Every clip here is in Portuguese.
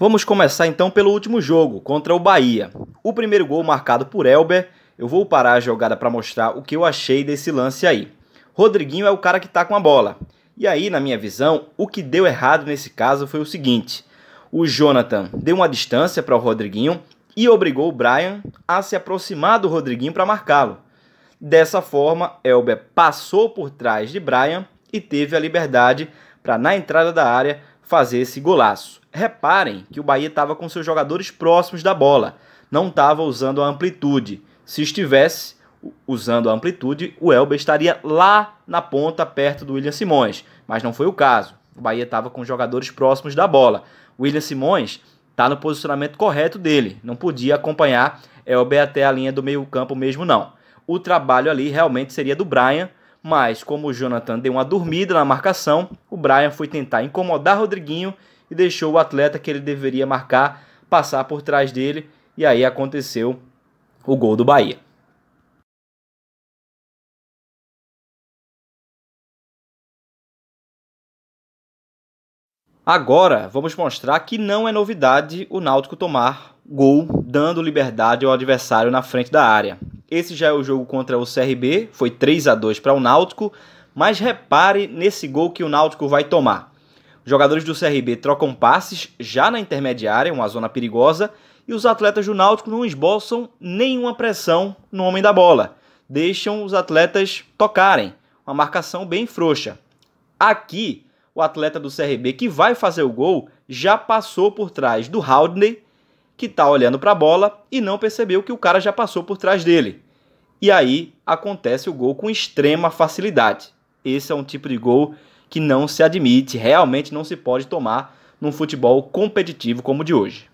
Vamos começar então pelo último jogo, contra o Bahia. O primeiro gol marcado por Elber, eu vou parar a jogada para mostrar o que eu achei desse lance aí. Rodriguinho é o cara que está com a bola. E aí, na minha visão, o que deu errado nesse caso foi o seguinte: o Jonathan deu uma distância para o Rodriguinho e obrigou o Brian a se aproximar do Rodriguinho para marcá-lo. Dessa forma, Elber passou por trás de Brian e teve a liberdade para, na entrada da área, fazer esse golaço. Reparem que o Bahia estava com seus jogadores próximos da bola, não estava usando a amplitude. Se estivesse usando a amplitude, o Elber estaria lá na ponta, perto do William Simões, mas não foi o caso. O Bahia estava com jogadores próximos da bola. O William Simões está no posicionamento correto dele, não podia acompanhar Elber até a linha do meio-campo mesmo não. O trabalho ali realmente seria do Brian, mas como o Jonathan deu uma dormida na marcação, o Brian foi tentar incomodar Rodriguinho e deixou o atleta que ele deveria marcar passar por trás dele e aí aconteceu o gol do Bahia. Agora vamos mostrar que não é novidade o Náutico tomar gol dando liberdade ao adversário na frente da área. Esse já é o jogo contra o CRB, foi 3 a 2 para o Náutico, mas repare nesse gol que o Náutico vai tomar. Os jogadores do CRB trocam passes já na intermediária, uma zona perigosa, e os atletas do Náutico não esboçam nenhuma pressão no homem da bola. Deixam os atletas tocarem, uma marcação bem frouxa. Aqui, o atleta do CRB que vai fazer o gol já passou por trás do Haldney que está olhando para a bola e não percebeu que o cara já passou por trás dele. E aí acontece o gol com extrema facilidade. Esse é um tipo de gol que não se admite, realmente não se pode tomar num futebol competitivo como o de hoje.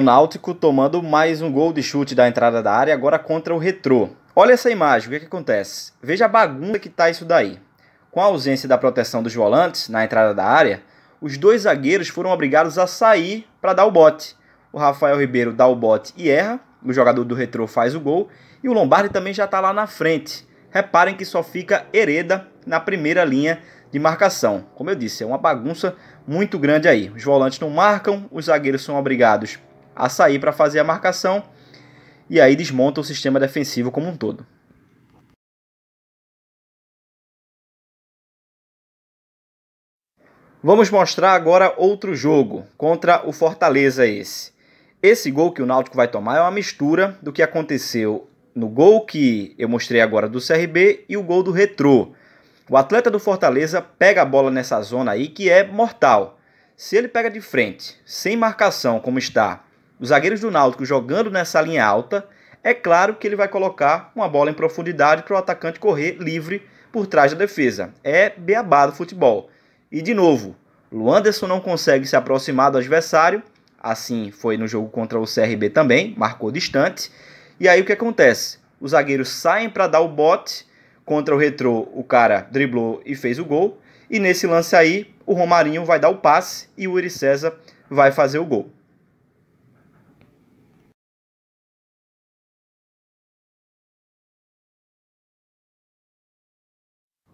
O Náutico tomando mais um gol de chute da entrada da área, agora contra o Retrô. Olha essa imagem, o que, é que acontece? Veja a bagunça que está isso daí. Com a ausência da proteção dos volantes na entrada da área, os dois zagueiros foram obrigados a sair para dar o bote. O Rafael Ribeiro dá o bote e erra. O jogador do Retro faz o gol. E o Lombardi também já está lá na frente. Reparem que só fica Hereda na primeira linha de marcação. Como eu disse, é uma bagunça muito grande aí. Os volantes não marcam, os zagueiros são obrigados a sair para fazer a marcação e aí desmonta o sistema defensivo como um todo. Vamos mostrar agora outro jogo contra o Fortaleza esse. Esse gol que o Náutico vai tomar é uma mistura do que aconteceu no gol que eu mostrei agora do CRB e o gol do Retrô. O atleta do Fortaleza pega a bola nessa zona aí que é mortal. Se ele pega de frente, sem marcação como está, os zagueiros do Náutico jogando nessa linha alta, é claro que ele vai colocar uma bola em profundidade para o atacante correr livre por trás da defesa. É beabá do futebol. E de novo, Luanderson não consegue se aproximar do adversário Assim foi no jogo contra o CRB também, marcou distante. E aí o que acontece? Os zagueiros saem para dar o bote contra o Retrô, o cara driblou e fez o gol. E nesse lance aí, o Romarinho vai dar o passe e o Uri César vai fazer o gol.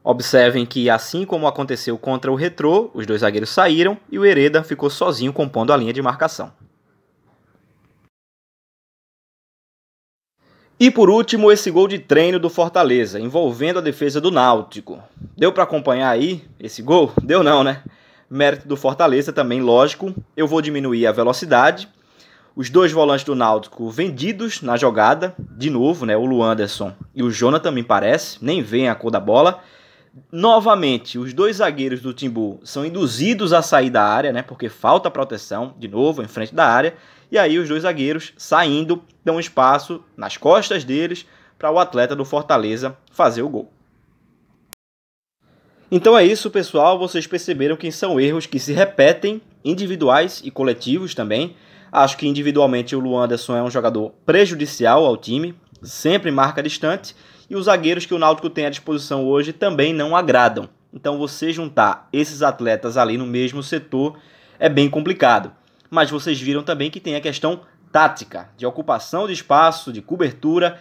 Observem que, assim como aconteceu contra o Retrô, os dois zagueiros saíram e o Hereda ficou sozinho compondo a linha de marcação. E por último, esse gol de treino do Fortaleza, envolvendo a defesa do Náutico. Deu para acompanhar aí esse gol? Deu não, né? Mérito do Fortaleza também, lógico. Eu vou diminuir a velocidade. Os dois volantes do Náutico vendidos na jogada, de novo, né? O Luanderson e o Jonathan, me parece, nem vem a cor da bola Novamente, os dois zagueiros do Timbu são induzidos a sair da área, né? Porque falta proteção, de novo, em frente da área. E aí os dois zagueiros saindo dão espaço nas costas deles para o atleta do Fortaleza fazer o gol. Então é isso, pessoal. Vocês perceberam que são erros que se repetem, individuais e coletivos também. Acho que individualmente o Luanderson é um jogador prejudicial ao time, sempre marca distante e os zagueiros que o Náutico tem à disposição hoje também não agradam. Então você juntar esses atletas ali no mesmo setor é bem complicado. Mas vocês viram também que tem a questão tática, de ocupação de espaço, de cobertura,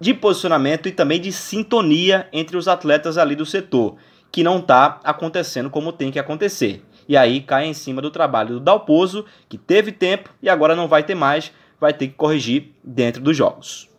de posicionamento e também de sintonia entre os atletas ali do setor, que não está acontecendo como tem que acontecer. E aí cai em cima do trabalho do Dalpozo, que teve tempo e agora não vai ter mais, vai ter que corrigir dentro dos jogos.